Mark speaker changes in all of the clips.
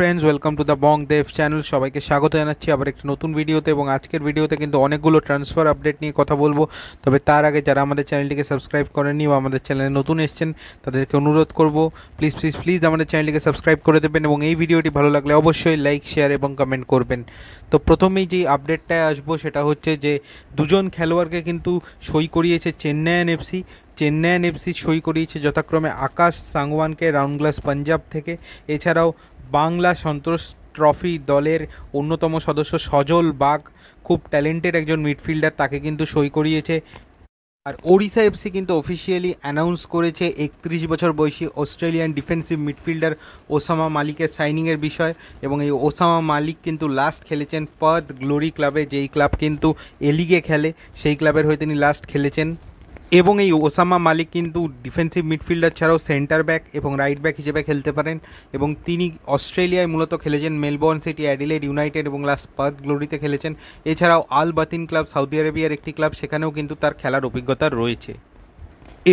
Speaker 1: friends welcome to the Bong Dev channel সবাইকে স্বাগত জানাচ্ছি আবার একটি নতুন ভিডিওতে এবং আজকের ভিডিওতে কিন্তু অনেকগুলো ট্রান্সফার আপডেট নিয়ে কথা বলবো তবে তার আগে যারা আমাদের চ্যানেলটিকে সাবস্ক্রাইব করেননি বা আমাদের চ্যানেলে নতুন এসছেন তাদেরকে অনুরোধ করব প্লিজ প্লিজ প্লিজ আমাদের চ্যানেলটিকে সাবস্ক্রাইব করে দেবেন এবং এই ভিডিওটি ভালো লাগলে অবশ্যই লাইক শেয়ার এবং কমেন্ট করবেন তো প্রথমেই যেই আপডেটটায় আসবো সেটা হচ্ছে যে দুজন খেলোয়াড়কে কিন্তু সই করিয়েছে চেন্নাইয়ান এফসি চেন্নাইয়ান এফসি সই করিয়েছে যথাক্রমে আকাশ সাংওয়ানকে রাউন্ড গ্লাস পাঞ্জাব থেকে এছাড়াও বাংলা সন্তোষ ট্রফি দলের অন্যতম সদস্য সজল বাগ খুব ট্যালেন্টেড একজন মিডফিল্ডার তাকে কিন্তু সই করিয়েছে আর ওড়িশা এফসি কিন্তু অফিসিয়ালি অ্যানাউন্স করেছে একত্রিশ বছর বয়সী অস্ট্রেলিয়ান ডিফেন্সিভ মিডফিল্ডার ওসামা মালিকের সাইনিংয়ের বিষয় এবং এই ওসামা মালিক কিন্তু লাস্ট খেলেছেন পার্থ গ্লোরি ক্লাবে যেই ক্লাব কিন্তু এলিগে খেলে সেই ক্লাবের হয়ে তিনি লাস্ট খেলেছেন এবং এই ওসামা মালিক কিন্তু ডিফেন্সিভ মিডফিল্ডার ছাড়াও সেন্টার ব্যাক এবং রাইট ব্যাক হিসেবে খেলতে পারেন এবং তিনি অস্ট্রেলিয়ায় মূলত খেলেছেন মেলবোর্ন সিটি অ্যাডিলেড ইউনাইটেড এবং লাস পার্থ গ্লোরিতে খেলেছেন এছাড়াও আল বাতিন ক্লাব সৌদি আরেবিয়ার একটি ক্লাব সেখানেও কিন্তু তার খেলার অভিজ্ঞতা রয়েছে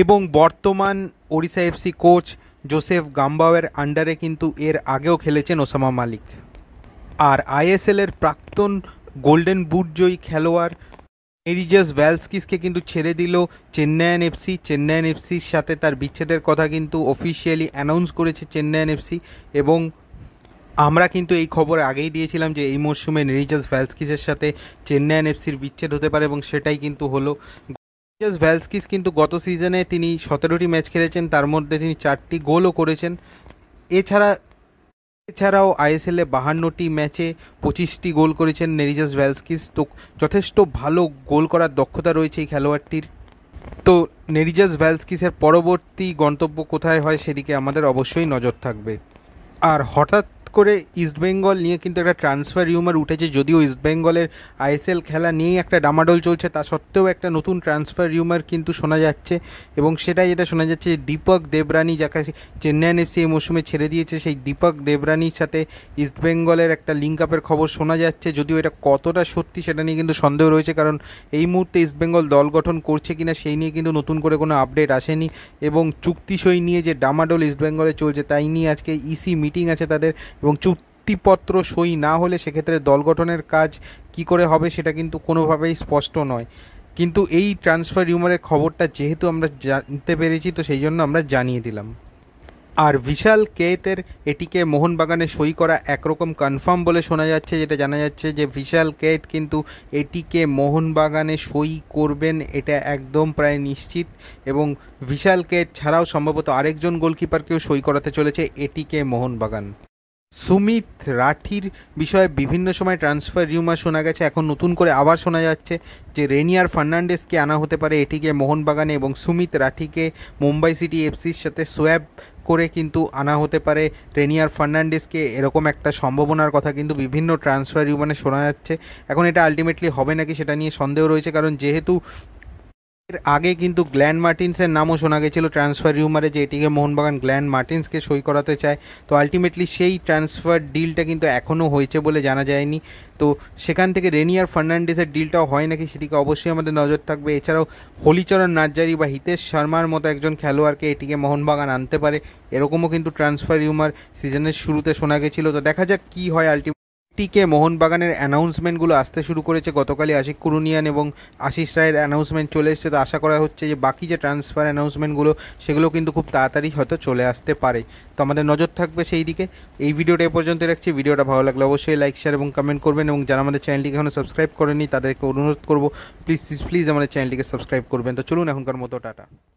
Speaker 1: এবং বর্তমান ওড়িশা এফসি কোচ জোসেফ গাম্বাওয়ের আন্ডারে কিন্তু এর আগেও খেলেছেন ওসামা মালিক আর আইএসএলের প্রাক্তন গোল্ডেন বুট জয়ী খেলোয়াড় এরিজাস ভ্যালস্কিসকে কিন্তু ছেড়ে দিল চেন্নাইয়ান এফসি চেন্নাইয়ান এফসির সাথে তার বিচ্ছেদের কথা কিন্তু অফিসিয়ালি অ্যানাউন্স করেছে চেন্নাইয়ান এফসি এবং আমরা কিন্তু এই খবর আগেই দিয়েছিলাম যে এই মরশুমে নিরিজাস ভ্যালস্কিসের সাথে চেন্নাইয়ান এফসির বিচ্ছেদ হতে পারে এবং সেটাই কিন্তু হলো নিরিজাস ভ্যালস্কিস কিন্তু গত সিজনে তিনি সতেরোটি ম্যাচ খেলেছেন তার মধ্যে তিনি চারটি গোলও করেছেন এছাড়া এছাড়াও আইএসএলে বাহান্নটি ম্যাচে পঁচিশটি গোল করেছেন নেরিজাস ভ্যালস্কিস তো যথেষ্ট ভালো গোল করার দক্ষতা রয়েছে এই খেলোয়াড়টির তো নেরিজাস ভ্যালস্কিসের পরবর্তী গন্তব্য কোথায় হয় সেদিকে আমাদের অবশ্যই নজর থাকবে আর হঠাৎ করে ইস্টবেঙ্গল নিয়ে কিন্তু একটা ট্রান্সফার রিউমার উঠেছে যদিও ইস্টবেঙ্গলের আইএসএল খেলা নিয়েই একটা ডামাডোল চলছে তা সত্ত্বেও একটা নতুন ট্রান্সফার রিউমার কিন্তু শোনা যাচ্ছে এবং সেটাই যেটা শোনা যাচ্ছে যে দীপক দেবরানি যাকে চেন্নাইয়ান এফসি এই মৌসুমে ছেড়ে দিয়েছে সেই দীপক দেবরানির সাথে ইস্টবেঙ্গলের একটা লিঙ্ক আপের খবর শোনা যাচ্ছে যদিও এটা কতটা সত্যি সেটা নিয়ে কিন্তু সন্দেহ রয়েছে কারণ এই মুহূর্তে ইস্টবেঙ্গল দল গঠন করছে কিনা সেই নিয়ে কিন্তু নতুন করে কোনো আপডেট আসেনি এবং চুক্তি সই নিয়ে যে ডামাডোল ইস্টবেঙ্গলে চলছে তাই নিয়ে আজকে ইসি e মিটিং আছে তাদের এবং চুক্তিপত্র সই না হলে সেক্ষেত্রে দল গঠনের কাজ কি করে হবে সেটা কিন্তু কোনোভাবেই স্পষ্ট নয় কিন্তু এই ট্রান্সফার রিউমারের খবরটা যেহেতু আমরা জানতে পেরেছি তো সেই জন্য আমরা জানিয়ে দিলাম আর বিশাল কেতের এটিকে মোহনবাগানে সই করা একরকম কনফার্ম বলে শোনা যাচ্ছে যেটা জানা যাচ্ছে যে বিশাল কেত কিন্তু এটিকে মোহনবাগানে সই করবেন এটা একদম প্রায় নিশ্চিত এবং বিশাল কেত ছাড়াও সম্ভবত আরেকজন গোলকিপারকেও সই করাতে চলেছে এটিকে মোহনবাগান সুমিত রাঠির বিষয়ে বিভিন্ন সময় ট্রান্সফার রিউমার শোনা গেছে এখন নতুন করে আবার শোনা যাচ্ছে যে রেনিয়ার ফার্নান্ডেসকে আনা হতে পারে এটিকে মোহনবাগানে এবং সুমিত রাঠিকে মুম্বাই সিটি এফসির সাথে সোয়াব করে কিন্তু আনা হতে পারে রেনিয়ার ফার্নান্ডেসকে এরকম একটা সম্ভাবনার কথা কিন্তু বিভিন্ন ট্রান্সফার রিউমানে শোনা যাচ্ছে এখন এটা আলটিমেটলি হবে নাকি সেটা নিয়ে সন্দেহ রয়েছে কারণ যেহেতু এর আগে কিন্তু গ্ল্যান্ড মার্টিন্সের নামও শোনা গেছিল ট্রান্সফার রিউমারে যে এটিকে মোহনবাগান গ্ল্যান্ড মার্টিন্সকে সই করাতে চায় তো আলটিমেটলি সেই ট্রান্সফার ডিলটা কিন্তু এখনও হয়েছে বলে জানা যায়নি তো সেখান থেকে রেনিয়ার ফার্নান্ডিসের ডিলটাও হয় নাকি সেদিকে অবশ্যই আমাদের নজর থাকবে এছাড়াও হলিচরণ নার্জারি বা হিতেশ শর্মার মতো একজন খেলোয়াড়কে এটিকে মোহনবাগান আনতে পারে এরকমও কিন্তু ট্রান্সফার রিউমার সিজনের শুরুতে শোনা গেছিলো তো দেখা যাক কী হয় আলটিমেট টিকে মোহনবাগানের অ্যানাউন্সমেন্টগুলো আসতে শুরু করেছে গতকালই আশিক কুরুনিয়ান এবং আশিস রায়ের অ্যানাউন্সমেন্ট চলে এসছে তো আশা করা হচ্ছে যে বাকি যে ট্রান্সফার অ্যানাউন্সমেন্টগুলো সেগুলো কিন্তু খুব তাড়াতাড়ি হয়তো চলে আসতে পারে তো আমাদের নজর থাকবে সেই দিকে এই ভিডিওটা এ পর্যন্ত রাখছি ভিডিওটা ভালো লাগলে অবশ্যই লাইক শেয়ার এবং কমেন্ট করবেন এবং যারা আমাদের চ্যানেলটিকে এখনও সাবস্ক্রাইব করেনি তাদেরকে অনুরোধ করবো প্লিজ প্লিজ প্লিজ আমাদের চ্যানেলটিকে সাবস্ক্রাইব করবেন তো চলুন এখনকার মতো টাটা